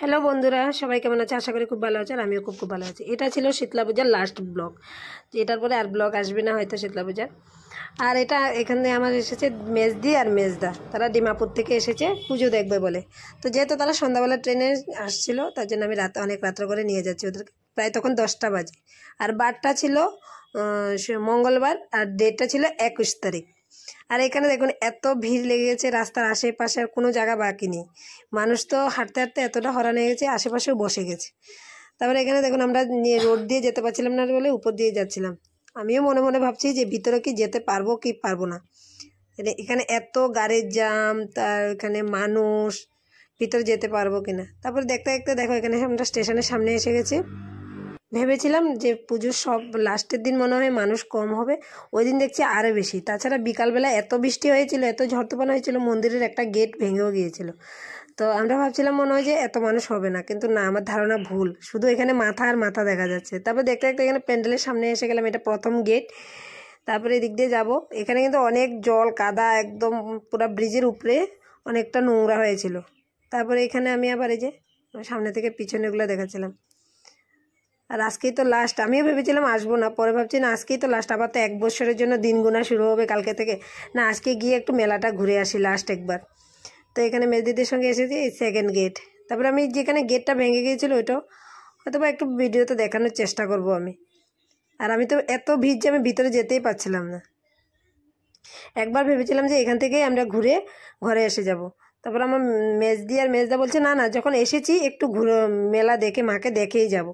hello বন্ধুরা সবাই কেমন আছে আশা করি খুব ভালো আছে আর আমিও খুব খুব ভালো আছি এটা ছিল শীতলা পূজার লাস্ট ব্লগ এটার পরে আর ব্লগ আসবে না হয়তো শীতলা পূজার আর এটা এখানে আমার এসেছে মেজদি আর মেজদা তারা ডিমাপুর থেকে এসেছে পুজো দেখবে বলে তো যেহেতু তারা সন্ধ্যাবেলা ট্রেনে আসছিল তার জন্য আমি রাতে অনেক রাত্র করে নিয়ে যাচ্ছি ওদেরকে প্রায় তখন দশটা বাজে আর বারটা ছিল মঙ্গলবার আর ডেটটা ছিল একুশ তারিখ আর এখানে দেখুন এত ভিড় লেগে গেছে রাস্তার আশেপাশে আর কোনো জায়গা বাকি নেই মানুষ তো হাঁটতে হাঁটতে এতটা হরান হয়ে গেছে আশেপাশেও বসে গেছে তারপরে এখানে দেখুন আমরা রোড দিয়ে যেতে পারছিলাম না বলে উপর দিয়ে যাচ্ছিলাম আমিও মনে মনে ভাবছি যে ভিতরে কি যেতে পারবো কি পারবো না এখানে এত গাড়ির জাম তার এখানে মানুষ ভিতরে যেতে পারবো কিনা তারপরে দেখতে দেখতে দেখো এখানে আমরা স্টেশনের সামনে এসে গেছি ভেবেছিলাম যে পুজোর সব লাস্টের দিন মনে হয় মানুষ কম হবে ওই দিন দেখছি আরও বেশি তাছাড়া বিকালবেলা এত বৃষ্টি হয়েছিল এত ঝড়তোপান হয়েছিল মন্দিরের একটা গেট ভেঙেও গিয়েছিল তো আমরা ভাবছিলাম মনে হয় যে এত মানুষ হবে না কিন্তু না আমার ধারণা ভুল শুধু এখানে মাথা আর মাথা দেখা যাচ্ছে তারপর দেখতে দেখতে এখানে প্যান্ডেলের সামনে এসে গেলাম এটা প্রথম গেট তারপরে এদিক দিয়ে যাবো এখানে কিন্তু অনেক জল কাদা একদম পুরো ব্রিজের উপরে অনেকটা নোংরা হয়েছিল তারপরে এখানে আমি আবার এই যে সামনে থেকে পিছনেগুলো দেখাচ্ছিলাম আর আজকেই তো লাস্ট আমিও ভেবেছিলাম আসবো না পরে ভাবছি না আজকেই তো লাস্ট আবার তো এক বছরের জন্য দিন গোনা শুরু হবে কালকে থেকে না আজকে গিয়ে একটু মেলাটা ঘুরে আসি লাস্ট একবার তো এখানে মেজদিদের সঙ্গে এসেছি এই সেকেন্ড গেট তারপরে আমি যেখানে গেটটা ভেঙে গিয়েছিল ওইটাও হয়তো বা একটু ভিডিওতে দেখানোর চেষ্টা করব আমি আর আমি তো এত ভিড় যে আমি ভিতরে যেতেই পারছিলাম না একবার ভেবেছিলাম যে এখান থেকেই আমরা ঘুরে ঘরে এসে যাব তারপর আমার মেজদিয়ার আর মেজদা বলছে না না যখন এসেছি একটু ঘুরে মেলা দেখে মাকে দেখেই যাব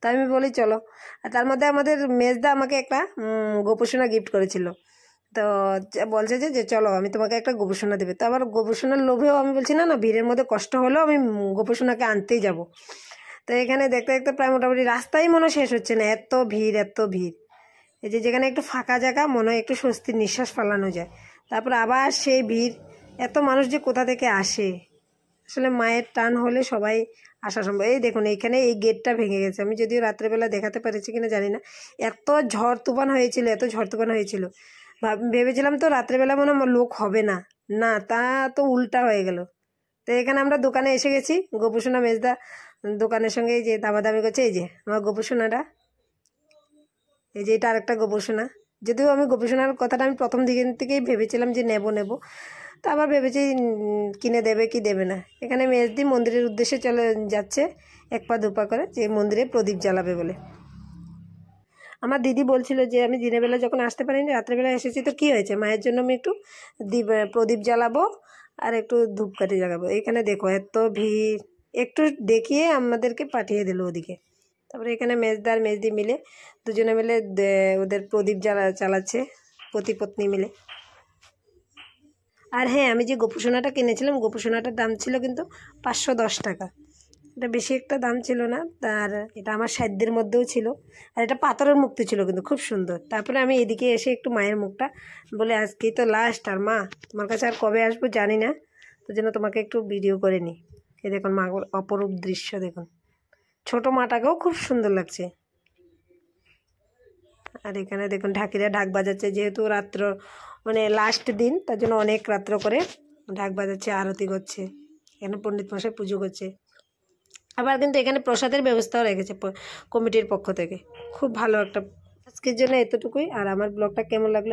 তাই আমি বলি চলো আর তার মধ্যে আমাদের মেজদা আমাকে একটা গোপসোনা গিফট করেছিল তো বলছে যে যে চলো আমি তোমাকে একটা গোপসোনা দেবে তো আবার গোপসোনার লোভেও আমি বলছি না না ভিড়ের মধ্যে কষ্ট হলেও আমি গোপসোনাকে আনতেই যাব তো এখানে দেখতে দেখতে প্রায় মোটামুটি রাস্তাই মনে শেষ হচ্ছে না এত ভিড় এত ভিড় এই যে যেখানে একটু ফাঁকা জায়গা মনে হয় একটু স্বস্তির নিঃশ্বাস ফালানো যায় তারপর আবার সেই ভিড় এত মানুষ যে কোথা থেকে আসে আসলে মায়ের টান হলে সবাই আসা সম্ভব এই দেখুন এইখানে এই গেটটা ভেঙে গেছে আমি যদিও রাত্রেবেলা দেখাতে পেরেছি কিনা জানি না এত ঝড় তুফান হয়েছিল এত ঝড় তুফান হয়েছিল ভেবেছিলাম তো রাত্রেবেলা মনে লোক হবে না না তা তো উল্টা হয়ে গেল তো এখানে আমরা দোকানে এসে গেছি গোপুসোনা মেজদা দোকানের সঙ্গে এই যে দামাদামি করছে এই যে আমার গোপুসোনাটা এই যে এটা আরেকটা গোপুসোনা যদিও আমি গোপুসোনার কথাটা আমি প্রথম দিক থেকেই ভেবেছিলাম যে নেব নেব তা আবার ভেবেছি কিনে দেবে কি দেবে না এখানে মেজদি মন্দিরের উদ্দেশ্যে চলে যাচ্ছে এক পা দুপা করে যে মন্দিরে প্রদীপ জ্বালাবে বলে আমার দিদি বলছিল যে আমি দিনের বেলা যখন আসতে পারিনি রাত্রেবেলা এসেছি তো কী হয়েছে মায়ের জন্য আমি একটু দীপ প্রদীপ জ্বালাবো আর একটু ধূপকাঠি জ্বালাবো এইখানে দেখো এত ভিড় একটু দেখিয়ে আমাদেরকে পাঠিয়ে দিল ওদিকে তারপরে এখানে মেজদার মেজদি মিলে দুজনে মিলে ওদের প্রদীপ জ্বালা চালাচ্ছে পতি পত্নী মিলে আর হ্যাঁ আমি যে গোপুসোনাটা কিনেছিলাম গোপুসোনাটার দাম ছিল কিন্তু পাঁচশো দশ টাকা এটা বেশি একটা দাম ছিল না আর এটা আমার সাধ্যের মধ্যেও ছিল আর এটা পাথরের মুক্তি ছিল কিন্তু খুব সুন্দর তারপরে আমি এদিকে এসে একটু মায়ের মুখটা বলে আজকেই তো লাস্ট আর মা তোমার কাছে আর কবে আসবো জানি না তো যেন তোমাকে একটু ভিডিও করে নিই এ দেখুন মা অপরূপ দৃশ্য দেখুন ছোট মাটাকেও খুব সুন্দর লাগছে আর এখানে দেখুন ঢাকিরা ঢাক বাজাচ্ছে যেহেতু রাত্র মানে লাস্ট দিন তার জন্য অনেক রাত্র করে ঢাক বাজাচ্ছে আরতি করছে এখানে পণ্ডিত মশাই পুজো করছে আবার কিন্তু এখানে প্রসাদের ব্যবস্থাও রেখেছে কমিটির পক্ষ থেকে খুব ভালো একটা আজকের জন্য এতটুকুই আর আমার ব্লগটা কেমন লাগলো